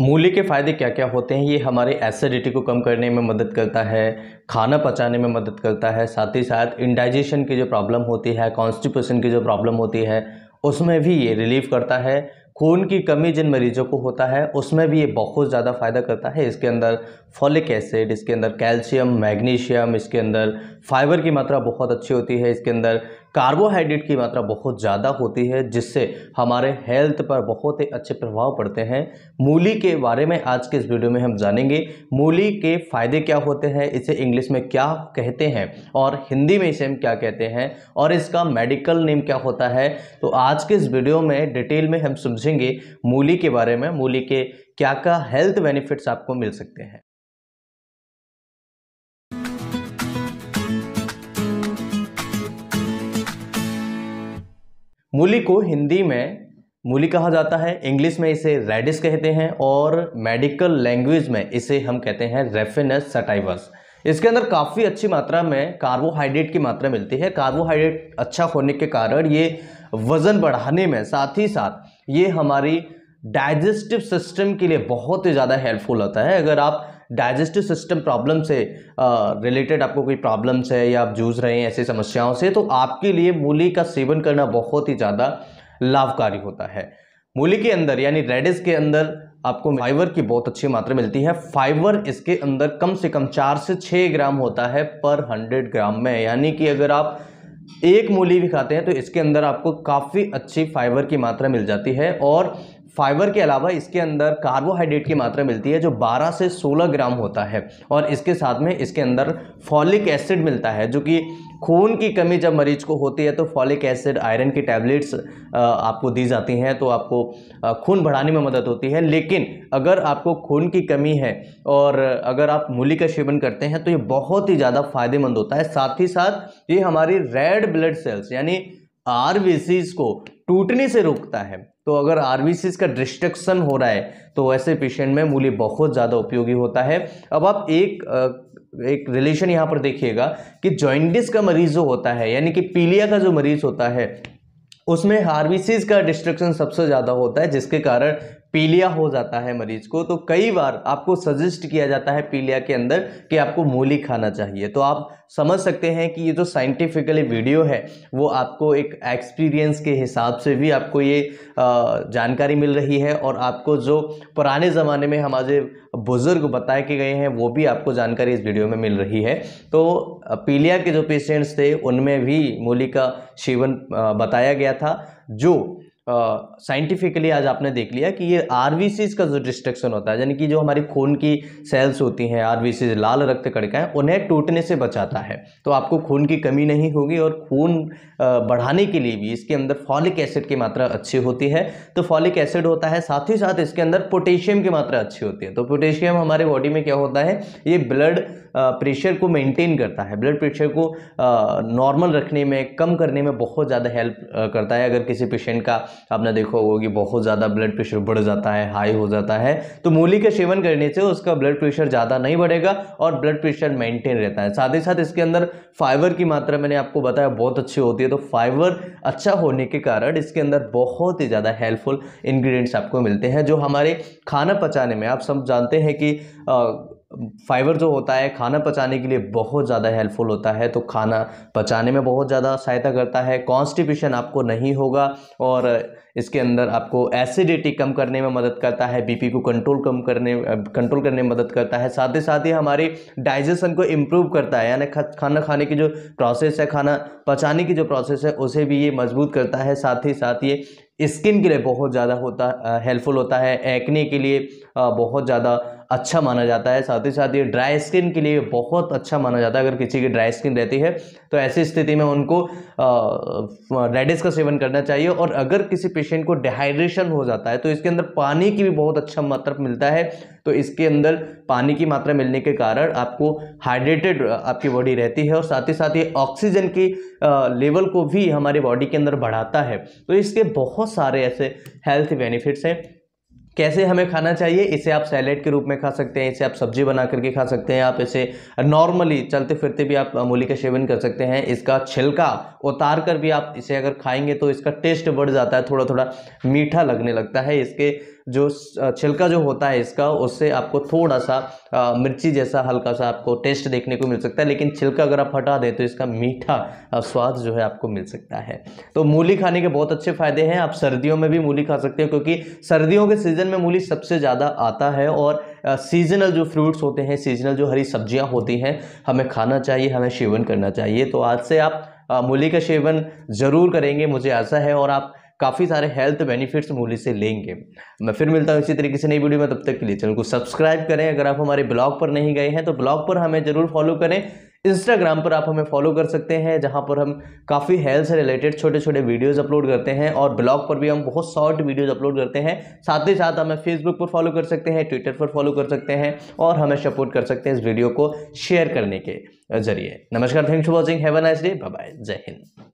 मूली के फ़ायदे क्या क्या होते हैं ये हमारे एसिडिटी को कम करने में मदद करता है खाना पचाने में मदद करता है साथ ही साथ इंडाइजेशन की जो प्रॉब्लम होती है कॉन्स्टिपेशन की जो प्रॉब्लम होती है उसमें भी ये रिलीव करता है खून की कमी जिन मरीजों को होता है उसमें भी ये बहुत ज़्यादा फ़ायदा करता है इसके अंदर फॉलिक एसिड इसके अंदर कैल्शियम मैग्नीशियम इसके अंदर फाइबर की मात्रा बहुत अच्छी होती है इसके अंदर कार्बोहाइड्रेट की मात्रा बहुत ज़्यादा होती है जिससे हमारे हेल्थ पर बहुत ही अच्छे प्रभाव पड़ते हैं मूली के बारे में आज के इस वीडियो में हम जानेंगे मूली के फ़ायदे क्या होते हैं इसे इंग्लिश में क्या कहते हैं और हिंदी में इसे हम क्या कहते हैं और इसका मेडिकल नेम क्या होता है तो आज के इस वीडियो में डिटेल में हम समझें समझेंगे मूली के बारे में मूली के क्या क्या हेल्थ बेनिफिट्स आपको मिल सकते हैं मूली को हिंदी में मूली कहा जाता है इंग्लिश में इसे रेडिस कहते हैं और मेडिकल लैंग्वेज में इसे हम कहते हैं रेफिनस सटाइवस इसके अंदर काफ़ी अच्छी मात्रा में कार्बोहाइड्रेट की मात्रा मिलती है कार्बोहाइड्रेट अच्छा होने के कारण ये वज़न बढ़ाने में साथ ही साथ ये हमारी डाइजेस्टिव सिस्टम के लिए बहुत ही ज़्यादा हेल्पफुल होता है अगर आप डाइजेस्टिव सिस्टम प्रॉब्लम से रिलेटेड आपको कोई प्रॉब्लम्स है या आप जूझ रहे हैं ऐसी समस्याओं से तो आपके लिए मूली का सेवन करना बहुत ही ज़्यादा लाभकारी होता है मूली के अंदर यानी रेडिस के अंदर आपको फाइबर की बहुत अच्छी मात्रा मिलती है फाइबर इसके अंदर कम से कम चार से छः ग्राम होता है पर हंड्रेड ग्राम में यानी कि अगर आप एक मूली भी खाते हैं तो इसके अंदर आपको काफ़ी अच्छी फाइबर की मात्रा मिल जाती है और फाइबर के अलावा इसके अंदर कार्बोहाइड्रेट की मात्रा मिलती है जो 12 से 16 ग्राम होता है और इसके साथ में इसके अंदर फॉलिक एसिड मिलता है जो कि खून की कमी जब मरीज को होती है तो फॉलिक एसिड आयरन की टैबलेट्स आपको दी जाती हैं तो आपको खून बढ़ाने में मदद होती है लेकिन अगर आपको खून की कमी है और अगर आप मूली का सेवन करते हैं तो ये बहुत ही ज़्यादा फायदेमंद होता है साथ ही साथ ये हमारी रेड ब्लड सेल्स यानी आर को टूटने से रोकता है तो अगर आरबीसीज का डिस्ट्रक्शन हो रहा है तो वैसे पेशेंट में मूली बहुत ज़्यादा उपयोगी होता है अब आप एक एक रिलेशन यहाँ पर देखिएगा कि जॉइंटिस का मरीज जो होता है यानी कि पीलिया का जो मरीज होता है उसमें हार्विसीज का डिस्ट्रक्शन सबसे ज़्यादा होता है जिसके कारण पीलिया हो जाता है मरीज को तो कई बार आपको सजेस्ट किया जाता है पीलिया के अंदर कि आपको मूली खाना चाहिए तो आप समझ सकते हैं कि ये जो साइंटिफिकली वीडियो है वो आपको एक एक्सपीरियंस के हिसाब से भी आपको ये जानकारी मिल रही है और आपको जो पुराने ज़माने में हमारे बुज़ुर्ग बताए के गए हैं वो भी आपको जानकारी इस वीडियो में मिल रही है तो पीलिया के जो पेशेंट्स थे उनमें भी मूली का सेवन बताया गया था जो साइंटिफिकली आज आपने देख लिया कि ये आर का जो डिस्ट्रक्शन होता है यानी कि जो हमारी खून की सेल्स होती हैं आर लाल रक्त कणिका उन्हें टूटने से बचाता है तो आपको खून की कमी नहीं होगी और खून बढ़ाने के लिए भी इसके अंदर फॉलिक एसिड की मात्रा अच्छी होती है तो फॉलिक एसिड होता है साथ ही साथ इसके अंदर पोटेशियम की मात्रा अच्छी होती है तो पोटेशियम हमारे बॉडी में क्या होता है ये ब्लड प्रेशर को मेंटेन करता है ब्लड प्रेशर को नॉर्मल रखने में कम करने में बहुत ज़्यादा हेल्प करता है अगर किसी पेशेंट का आपने देखा होगा कि बहुत ज़्यादा ब्लड प्रेशर बढ़ जाता है हाई हो जाता है तो मूली का सेवन करने से उसका ब्लड प्रेशर ज़्यादा नहीं बढ़ेगा और ब्लड प्रेशर मेंटेन रहता है साथ ही साथ इसके अंदर फाइबर की मात्रा मैंने आपको बताया बहुत अच्छी होती है तो फाइबर अच्छा होने के कारण इसके अंदर बहुत ही ज़्यादा हेल्पफुल इन्ग्रीडियंट्स आपको मिलते हैं जो हमारे खाना पचाने में आप सब जानते हैं कि फाइबर जो होता है खाना पचाने के लिए बहुत ज़्यादा हेल्पफुल होता है तो खाना पचाने में बहुत ज़्यादा सहायता करता है कॉन्स्टिपेशन आपको नहीं होगा और इसके अंदर आपको एसिडिटी कम करने में मदद करता है बीपी को कंट्रोल कम करने कंट्रोल करने में मदद करता है साथ ही साथ ही हमारी डाइजेशन को इम्प्रूव करता है यानी खाना खाने की जो प्रोसेस है खाना पचाने की जो प्रोसेस है उसे भी ये मजबूत करता है साथ ही साथ ये स्किन के लिए बहुत ज़्यादा होता हेल्पफुल होता है एक्ने के लिए बहुत ज़्यादा अच्छा माना जाता है साथ ही साथ ये ड्राई स्किन के लिए बहुत अच्छा माना जाता है अगर किसी की ड्राई स्किन रहती है तो ऐसी स्थिति में उनको रेडिस का सेवन करना चाहिए और अगर किसी पेशेंट को डिहाइड्रेशन हो जाता है तो इसके अंदर पानी की भी बहुत अच्छा मात्रा मिलता है तो इसके अंदर पानी की मात्रा मिलने के कारण आपको हाइड्रेटेड आपकी बॉडी रहती है और साथ ही साथ ये ऑक्सीजन की लेवल को भी हमारे बॉडी के अंदर बढ़ाता है तो इसके बहुत सारे ऐसे हेल्थ बेनिफिट्स हैं कैसे हमें खाना चाहिए इसे आप सैलेड के रूप में खा सकते हैं इसे आप सब्जी बना करके खा सकते हैं आप इसे नॉर्मली चलते फिरते भी आप मूली का सेवन कर सकते हैं इसका छिलका उतार कर भी आप इसे अगर खाएंगे तो इसका टेस्ट बढ़ जाता है थोड़ा थोड़ा मीठा लगने लगता है इसके जो छिलका जो होता है इसका उससे आपको थोड़ा सा आ, मिर्ची जैसा हल्का सा आपको टेस्ट देखने को मिल सकता है लेकिन छिलका अगर आप हटा दें तो इसका मीठा स्वाद जो है आपको मिल सकता है तो मूली खाने के बहुत अच्छे फ़ायदे हैं आप सर्दियों में भी मूली खा सकते हैं क्योंकि सर्दियों के सीज़न में मूली सबसे ज़्यादा आता है और सीजनल जो फ्रूट्स होते हैं सीजनल जो हरी सब्जियां होती हैं हमें खाना चाहिए हमें सेवन करना चाहिए तो आज से आप मूली का सेवन ज़रूर करेंगे मुझे आशा है और आप काफ़ी सारे हेल्थ बेनिफिट्स मूली से लेंगे मैं फिर मिलता हूँ इसी तरीके से नई वीडियो में तब तक के लिए चैनल को सब्सक्राइब करें अगर आप हमारे ब्लॉग पर नहीं गए हैं तो ब्लॉग पर हमें ज़रूर फॉलो करें इंस्टाग्राम पर आप हमें फॉलो कर सकते हैं जहाँ पर हम काफ़ी हेल्थ से रिलेटेड छोटे छोटे वीडियोज़ अपलोड करते हैं और ब्लॉग पर भी हम बहुत शॉर्ट वीडियोज़ अपलोड करते हैं साथ ही साथ हमें फेसबुक पर फॉलो कर सकते हैं ट्विटर पर फॉलो कर सकते हैं और हमें सपोर्ट कर सकते हैं इस वीडियो को शेयर करने के जरिए नमस्कार thanks for watching have a nice day bye जय हिंद